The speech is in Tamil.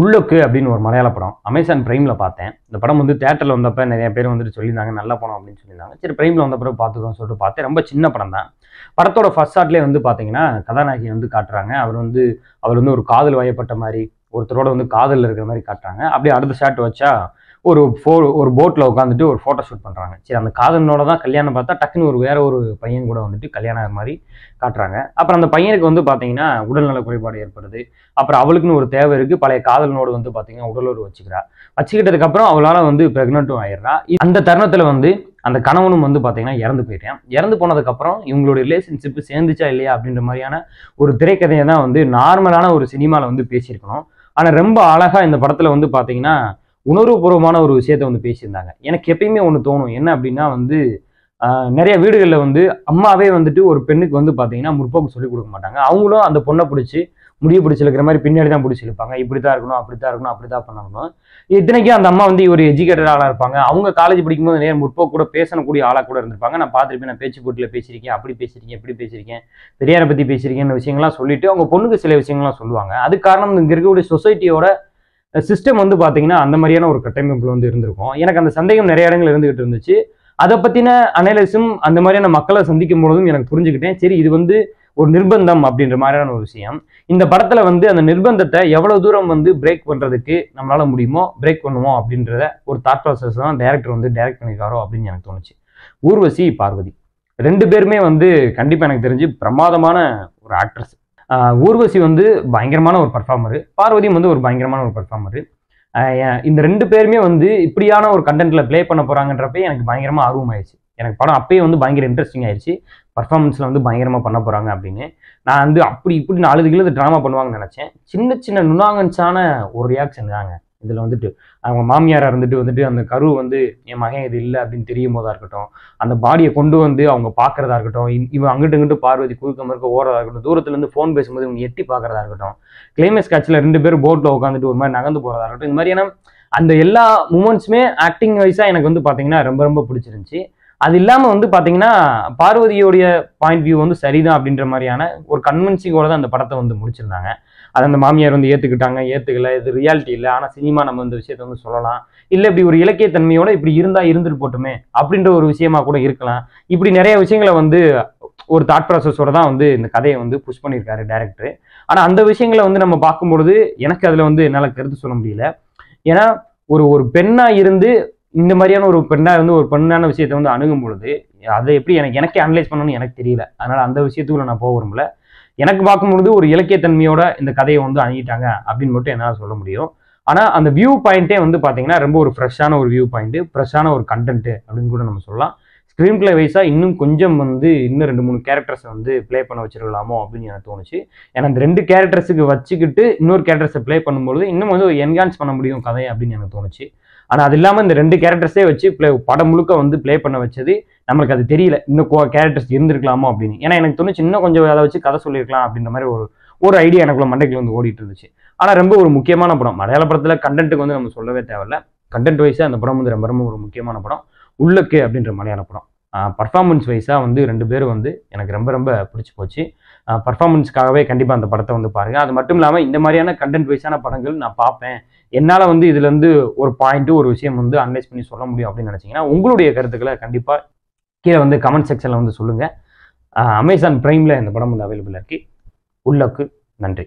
உள்ளுக்கு அப்படின்னு ஒரு மலையாள படம் அமேசான் பிரைமில் பார்த்தேன் இந்த படம் வந்து தேட்டரில் வந்தப்போ நிறைய பேர் வந்துட்டு சொல்லியிருந்தாங்க நல்ல படம் அப்படின்னு சொல்லியிருந்தாங்க சரி பிரைமில் வந்த பிறகு பார்த்துக்கோம் சொல்லிட்டு பார்த்தேன் ரொம்ப சின்ன படம் தான் படத்தோட ஃபர்ஸ்ட் ஷார்ட்லேயே வந்து பார்த்தீங்கன்னா கதாநாயகி வந்து காட்டுறாங்க அவர் வந்து அவர் வந்து ஒரு காதல் வயப்பட்ட மாதிரி ஒருத்தரோட வந்து காதலில் இருக்கிற மாதிரி காட்டுறாங்க அப்படியே அடுத்த ஷாட் வச்சா ஒரு ஃபோ ஒரு போட்டில் உட்காந்துட்டு ஒரு ஃபோட்டோ ஷூட் பண்ணுறாங்க சரி அந்த காதலனோட தான் கல்யாணம் பார்த்தா டக்குன்னு ஒரு வேற ஒரு பையன் கூட வந்துட்டு கல்யாணம் ஆகிற மாதிரி காட்டுறாங்க அப்புறம் அந்த பையனுக்கு வந்து பார்த்தீங்கன்னா உடல்நல குறைபாடு ஏற்படுது அப்புறம் அவளுக்குன்னு ஒரு தேவை இருக்குது பழைய காதலனோடு வந்து பார்த்தீங்கன்னா உடலோடு வச்சுக்கிறா வச்சுக்கிட்டதுக்கப்புறம் அவளால் வந்து ப்ரெக்னெண்ட்டும் ஆயிடுறா அந்த தருணத்தில் வந்து அந்த கணவனும் வந்து பார்த்தீங்கன்னா இறந்து போயிட்டேன் இறந்து போனதுக்கப்புறம் இவங்களோட ரிலேஷன்ஷிப்பு சேர்ந்துச்சா இல்லையா அப்படின்ற மாதிரியான ஒரு திரைக்கதையை தான் வந்து நார்மலான ஒரு சினிமாவில் வந்து பேசியிருக்கணும் ஆனால் ரொம்ப அழகாக இந்த படத்தில் வந்து பார்த்தீங்கன்னா உணர்வுபூர்வமான ஒரு விஷயத்த வந்து பேசியிருந்தாங்க எனக்கு எப்பயுமே ஒன்று தோணும் என்ன அப்படின்னா வந்து நிறைய வீடுகளில் வந்து அம்மாவே வந்துட்டு ஒரு பெண்ணுக்கு வந்து பார்த்தீங்கன்னா முற்போக்கு சொல்லிக் கொடுக்க மாட்டாங்க அவங்களும் அந்த பொண்ணை பிடிச்சி முடிய பிடிச்சிருக்கிற மாதிரி பின்னாடி தான் பிடிச்சிருப்பாங்க இப்படி தான் இருக்கணும் அப்படி தான் இருக்கணும் அப்படி தான் பண்ணணும் இத்தனைக்கும் அந்த அம்மா வந்து ஒரு எஜுகேட்டடாக ஆளாக இருப்பாங்க அவங்க காலேஜ் படிக்கும்போது நேரம் முற்போக்கு கூட பேசக்கூடிய ஆளாக கூட இருந்திருப்பாங்க நான் பார்த்துருப்பேன் நான் பேச்சு போட்டில் பேசியிருக்கேன் அப்படி பேசியிருக்கேன் இப்படி பேசியிருக்கேன் பெரியாரை பற்றி பேசியிருக்கேன் விஷயங்கள்லாம் சொல்லிட்டு அவங்க பொண்ணுக்கு சில விஷயங்கள்லாம் சொல்லுவாங்க அது காரணம் இங்கே இருக்கக்கூடிய சொசைட்டியோட சிஸ்டம் வந்து பார்த்தீங்கன்னா அந்த மாதிரியான ஒரு கட்டமைப்பில் வந்து இருந்திருக்கும் எனக்கு அந்த சந்தேகம் நிறைய இடங்கள் இருந்துகிட்டு இருந்துச்சு அதை பற்றின அனலைஸும் அந்த மாதிரியான மக்களை சந்திக்கும் பொழுதும் எனக்கு புரிஞ்சுக்கிட்டேன் சரி இது வந்து ஒரு நிர்பந்தம் அப்படின்ற மாதிரியான ஒரு விஷயம் இந்த படத்துல வந்து அந்த நிர்பந்தத்தை எவ்வளவு தூரம் வந்து பிரேக் பண்றதுக்கு நம்மளால முடியுமோ பிரேக் பண்ணுவோம் அப்படின்றத ஒரு தாட் ப்ராசஸ் தான் டேரக்டர் வந்து டைரக்ட் பண்ணியிருக்காரோ அப்படின்னு எனக்கு தோணுச்சு ஊர்வசி பார்வதி ரெண்டு பேருமே வந்து கண்டிப்பாக எனக்கு தெரிஞ்சு பிரமாதமான ஒரு ஆக்ட்ரஸ் ஊர்வசி வந்து பயங்கரமான ஒரு பர்ஃபார்மரு பார்வதியும் வந்து ஒரு பயங்கரமான ஒரு பர்ஃபார்மரு இந்த ரெண்டு பேருமே வந்து இப்படியான ஒரு கண்டென்ட்ல ப்ளே பண்ண போகிறாங்கன்றப்ப எனக்கு பயங்கரமாக ஆயிடுச்சு எனக்கு படம் அப்பயே வந்து பயங்கர இன்ட்ரெஸ்டிங் ஆயிடுச்சு பர்ஃபார்மன்ஸில் வந்து பயங்கரமாக பண்ண போகிறாங்க அப்படின்னு நான் வந்து அப்படி இப்படி நாலு கிலோ ட்ராமா பண்ணுவாங்கன்னு நினச்சேன் சின்ன சின்ன நுணாங்கன்ஸான ஒரு ரியாக்ஷன் தாங்க இதில் வந்துட்டு அவங்க மாமியாராக இருந்துட்டு வந்துட்டு அந்த கரு வந்து என் மகன் இது இல்லை அப்படின்னு தெரியும் போதாக இருக்கட்டும் அந்த பாடியை கொண்டு வந்து அவங்க பார்க்குறதா இருக்கட்டும் இவன் அங்கிட்டு இங்கிட்டு பார்வதி குறுக்க மறுக்க ஓடுறதா இருக்கட்டும் தூரத்துலேருந்து ஃபோன் பேசும்போது இவங்க எட்டி பார்க்குறதா இருக்கட்டும் கிளைமேஸ் காட்சியில் ரெண்டு பேரும் போட்டில் உட்காந்துட்டு ஒரு மாதிரி நகர்ந்து போகிறதா இருக்கட்டும் இந்த மாதிரியான அந்த எல்லா மூமெண்ட்ஸுமே ஆக்டிங் வைஸாக எனக்கு வந்து பார்த்தீங்கன்னா ரொம்ப ரொம்ப பிடிச்சிருந்துச்சி அது இல்லாமல் வந்து பார்த்தீங்கன்னா பார்வதியோடைய பாயிண்ட் வியூ வந்து சரிதான் அப்படின்ற மாதிரியான ஒரு கன்வென்சிங்கோட தான் அந்த படத்தை வந்து முடிச்சிருந்தாங்க அதை அந்த மாமியார் வந்து ஏற்றுக்கிட்டாங்க ஏற்றுக்கல இது ரியாலிட்டி இல்லை ஆனால் சினிமா நம்ம இந்த விஷயத்த வந்து சொல்லலாம் இல்லை இப்படி ஒரு தன்மையோட இப்படி இருந்தால் இருந்துட்டு போட்டுமே அப்படின்ற ஒரு விஷயமா கூட இருக்கலாம் இப்படி நிறைய விஷயங்களை வந்து ஒரு தாட் ப்ராசஸோட தான் வந்து இந்த கதையை வந்து புஷ் பண்ணியிருக்காரு டேரக்டர் ஆனால் அந்த விஷயங்களை வந்து நம்ம பார்க்கும்பொழுது எனக்கு அதில் வந்து என்னால் கருத்து சொல்ல முடியல ஏன்னா ஒரு ஒரு பெண்ணாக இருந்து இந்த மாதிரியான ஒரு பெண்ணாக வந்து ஒரு பெண்ணான விஷயத்தை வந்து அணுகும் பொழுது அதை எப்படி எனக்கு எனக்கே அனலைஸ் பண்ணணும்னு எனக்கு தெரியல அதனால் அந்த விஷயத்துக்குள்ள நான் போக விரும்பல எனக்கு பார்க்கும்பொழுது ஒரு தன்மையோட இந்த கதையை வந்து அணுகிட்டாங்க அப்படின்னு மட்டும் என்னால் சொல்ல முடியும் ஆனால் அந்த வியூ பாயிண்ட்டே வந்து பார்த்தீங்கன்னா ரொம்ப ஒரு ஃப்ரெஷ்ஷான ஒரு வியூ பாயிண்ட்டு ஃப்ரெஷ்ஷான ஒரு கண்டென்ட்டு அப்படின்னு கூட நம்ம சொல்லலாம் ஸ்க்ரீன் பிளே வைஸாக இன்னும் கொஞ்சம் வந்து இன்னும் ரெண்டு மூணு கேரக்டர்ஸை வந்து ப்ளே பண்ண வச்சிருக்கலாமோ அப்படின்னு எனக்கு தோணுச்சு ஏன்னா அந்த ரெண்டு கேரக்டர்ஸுக்கு வச்சுக்கிட்டு இன்னொரு கேரக்டர்ஸை ப்ளே பண்ணும்போது இன்னும் வந்து என்ஹான்ஸ் பண்ண முடியும் கதை அப்படின்னு எனக்கு தோணுச்சு ஆனால் அது இல்லாமல் இந்த ரெண்டு கேரக்டர்ஸே வச்சு பிளே படம் முழுக்க வந்து ப்ளே பண்ண வச்சது நம்மளுக்கு அது தெரியல இன்னும் கேரக்டர்ஸ் இருந்திருக்கலாமோ அப்படின்னு ஏன்னா எனக்கு தோணுச்சு இன்னும் கொஞ்சம் அதை வச்சு கதை சொல்லியிருக்கலாம் அப்படின்ற மாதிரி ஒரு ஒரு ஐடியா எனக்குள்ள மண்டைக்கு வந்து ஓடிட்டு இருந்துச்சு ஆனால் ரொம்ப ஒரு முக்கியமான படம் மலையாள படத்தில் கண்டென்ட்டுக்கு வந்து நம்ம சொல்லவே தேவையில்ல கண்டென்ட் வைஸாக அந்த படம் வந்து ரொம்ப ரொம்ப ஒரு முக்கியமான படம் உள்ளக்கு அப்படின்ற மலையாள படம் பர்ஃபார்மன்ஸ் வைஸாக வந்து ரெண்டு பேரும் வந்து எனக்கு ரொம்ப ரொம்ப பிடிச்சி போச்சு பர்ஃபார்மன்ஸ்க்காகவே கண்டிப்பாக அந்த படத்தை வந்து பாருங்கள் அது மட்டும் இல்லாமல் இந்த மாதிரியான கண்டென்ட் வைஸான படங்கள் நான் பார்ப்பேன் என்னால் வந்து இதுலேருந்து ஒரு பாயிண்ட்டு ஒரு விஷயம் வந்து அனலைஸ் பண்ணி சொல்ல முடியும் அப்படின்னு நினச்சிங்கன்னா உங்களுடைய கருத்துக்களை கண்டிப்பாக கீழே வந்து கமெண்ட் செக்ஷனில் வந்து சொல்லுங்கள் அமேசான் ப்ரைமில் இந்த படம் வந்து அவைலபிளாக இருக்குது உள்ளக்கு நன்றி